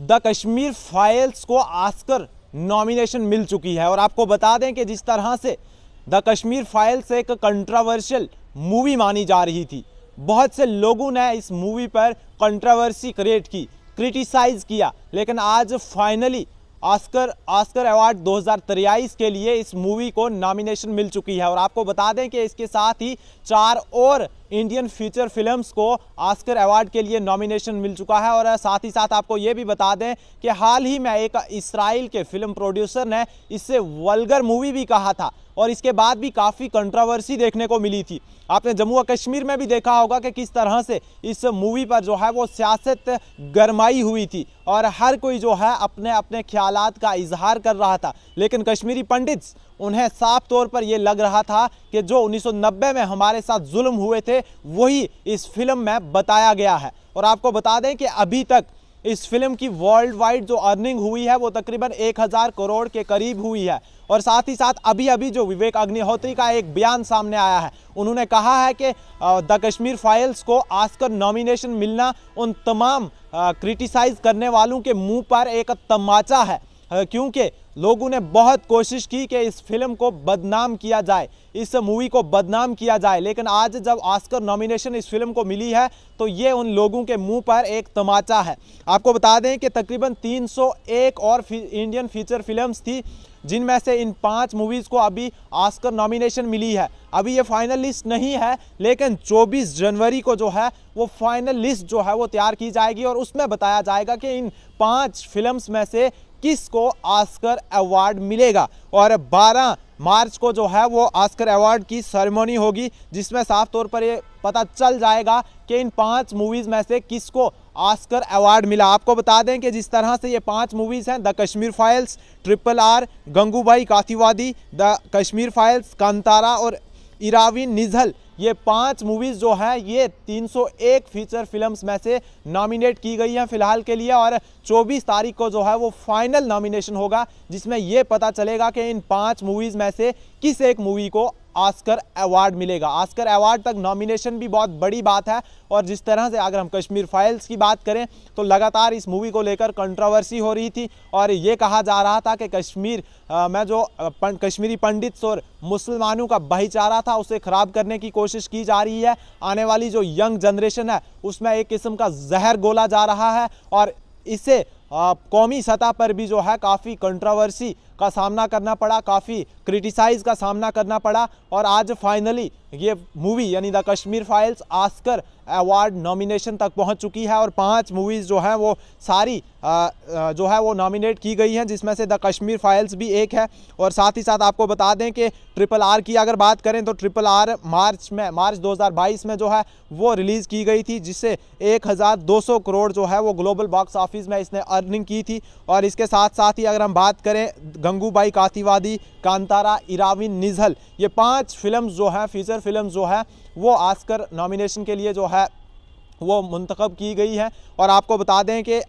the Kashmir files को Oscar nomination मिल चुकी है और आपको बता दें कि जिस तरह से द कश्मीर फाइल्स एक कंट्रावर्शियल मूवी मानी जा रही थी बहुत से लोगों ने इस मूवी पर कंट्रावर्सी क्रिएट की क्रिटिसाइज़ किया लेकिन आज फाइनली ऑस्कर ऑस्कर अवार्ड दो के लिए इस मूवी को नॉमिनेशन मिल चुकी है और आपको बता दें कि इसके साथ ही चार और इंडियन फीचर फिल्म्स को आस्कर अवार्ड के लिए नॉमिनेशन मिल चुका है और साथ ही साथ आपको ये भी बता दें कि हाल ही में एक इसराइल के फिल्म प्रोड्यूसर ने इससे वलगर मूवी भी कहा था और इसके बाद भी काफ़ी कंट्रोवर्सी देखने को मिली थी आपने जम्मू और कश्मीर में भी देखा होगा कि किस तरह से इस मूवी पर जो है वो सियासत गरमाई हुई थी और हर कोई जो है अपने अपने ख्याल का इजहार कर रहा था लेकिन कश्मीरी पंडित उन्हें साफ तौर पर यह लग रहा था कि जो 1990 में हमारे साथ जुल्म हुए थे वही इस फिल्म में बताया गया है और आपको बता दें कि अभी तक इस फिल्म की वर्ल्ड वाइड जो अर्निंग हुई है वो तकरीबन 1000 करोड़ के करीब हुई है और साथ ही साथ अभी अभी जो विवेक अग्निहोत्री का एक बयान सामने आया है उन्होंने कहा है कि द कश्मीर फाइल्स को आस्कर नॉमिनेशन मिलना उन तमाम क्रिटिसाइज करने वालों के मुंह पर एक तमाचा है क्योंकि लोगों ने बहुत कोशिश की कि इस फिल्म को बदनाम किया जाए इस मूवी को बदनाम किया जाए लेकिन आज जब आस्कर नॉमिनेशन इस फिल्म को मिली है तो ये उन लोगों के मुंह पर एक तमाचा है आपको बता दें कि तकरीबन 301 और फी, इंडियन फीचर फिल्म्स थी जिनमें से इन पांच मूवीज़ को अभी आस्कर नॉमिनेशन मिली है अभी ये फाइनल लिस्ट नहीं है लेकिन 24 जनवरी को जो है वो फाइनल लिस्ट जो है वो तैयार की जाएगी और उसमें बताया जाएगा कि इन पांच फिल्म्स में से किसको आस्कर अवार्ड मिलेगा और 12 मार्च को जो है वो आस्कर अवार्ड की सेरेमनी होगी जिसमें साफ तौर पर ये पता चल जाएगा कि इन पांच मूवीज़ में से किसको आस्कर अवार्ड मिला आपको बता दें कि जिस तरह से ये पांच मूवीज़ हैं the Kashmir files triple R Gangubai Kathiawadi the Kashmir files Kantara और इराविन निजल ये पांच मूवीज़ जो है ये 301 फीचर फिल्म्स में से नॉमिनेट की गई हैं फिलहाल के लिए और 24 तारीख को जो है वो फाइनल नॉमिनेशन होगा जिसमें ये पता चलेगा कि इन पांच मूवीज़ में से किस एक मूवी को आस्कर अवार्ड मिलेगा आस्कर अवार्ड तक नॉमिनेशन भी बहुत बड़ी बात है और जिस तरह से अगर हम कश्मीर फाइल्स की बात करें तो लगातार इस मूवी को लेकर कंट्रोवर्सी हो रही थी और ये कहा जा रहा था कि कश्मीर में जो पन, कश्मीरी पंडित और मुसलमानों का भाईचारा था उसे ख़राब करने की कोशिश की जा रही है आने वाली जो यंग जनरेशन है उसमें एक किस्म का जहर गोला जा रहा है और इसे कौमी सतह पर भी जो है काफ़ी कंट्रोवर्सी का सामना करना पड़ा काफ़ी क्रिटिसाइज़ का सामना करना पड़ा और आज फाइनली ये मूवी यानी the Kashmir files Oscar award nomination तक पहुंच चुकी है और पांच मूवीज़ जो हैं वो सारी आ, जो है वो नॉमिनेट की गई हैं जिसमें से द कश्मीर फाइल्स भी एक है और साथ ही साथ आपको बता दें कि ट्रिपल आर की अगर बात करें तो ट्रिपल आर मार्च में मार्च 2022 में जो है वो रिलीज़ की गई थी जिससे एक करोड़ जो है वो ग्लोबल बॉक्स ऑफिस में इसने अर्निंग की थी और इसके साथ साथ ही अगर हम बात करें गंगूबाई कातीवादी कांतारा इराविन निजहल ये पाँच फिल्म जो हैं फीचर फिल्म जो है वो आस्कर नॉमिनेशन के लिए जो है वो मंतखब की गई है और आपको बता दें कि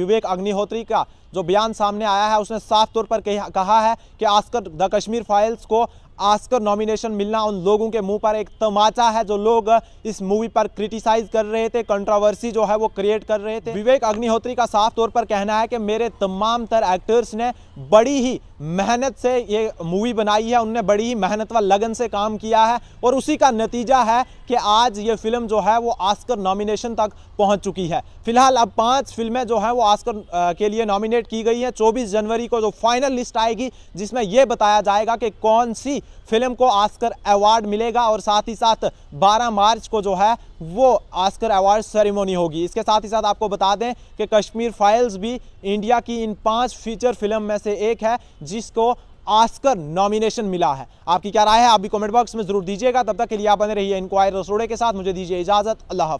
विवेक अग्निहोत्री का जो बयान सामने आया है उसने साफ तौर पर कहा है कि आस्कर द कश्मीर फाइल्स को आस्कर नॉमिनेशन मिलना उन लोगों के मुंह पर एक तमाचा है जो लोग इस मूवी पर क्रिटिसाइज कर रहे थे कंट्रोवर्सी जो है वो क्रिएट कर रहे थे विवेक अग्निहोत्री का साफ तौर पर कहना है कि मेरे तमाम तर एक्टर्स ने बड़ी ही मेहनत से ये मूवी बनाई है उनने बड़ी ही मेहनत व लगन से काम किया है और उसी का नतीजा है कि आज ये फिल्म जो है वो आस्कर नॉमिनेशन तक पहुँच चुकी है फिलहाल अब पाँच फिल्में जो हैं वो आस्कर के लिए नॉमिनेट अपडेट की गई है 24 जनवरी को जो फाइनल लिस्ट आएगी जिसमें यह बताया जाएगा कि कौन सी फिल्म को आस्कर अवार्ड मिलेगा और साथ ही साथ 12 मार्च को जो है वो आस्कर अवार्ड सेरेमोनी होगी इसके साथ ही साथ आपको बता दें कि कश्मीर फाइल्स भी इंडिया की इन पांच फीचर फिल्म में से एक है जिसको आस्कर नॉमिनेशन मिला है आपकी क्या राय है आप भी कमेंट बॉक्स में जरूर दीजिएगा तब तक के लिए आप बने रहिए इंक्वायर रसोड़े के साथ मुझे दीजिए इजाजत अल्लाह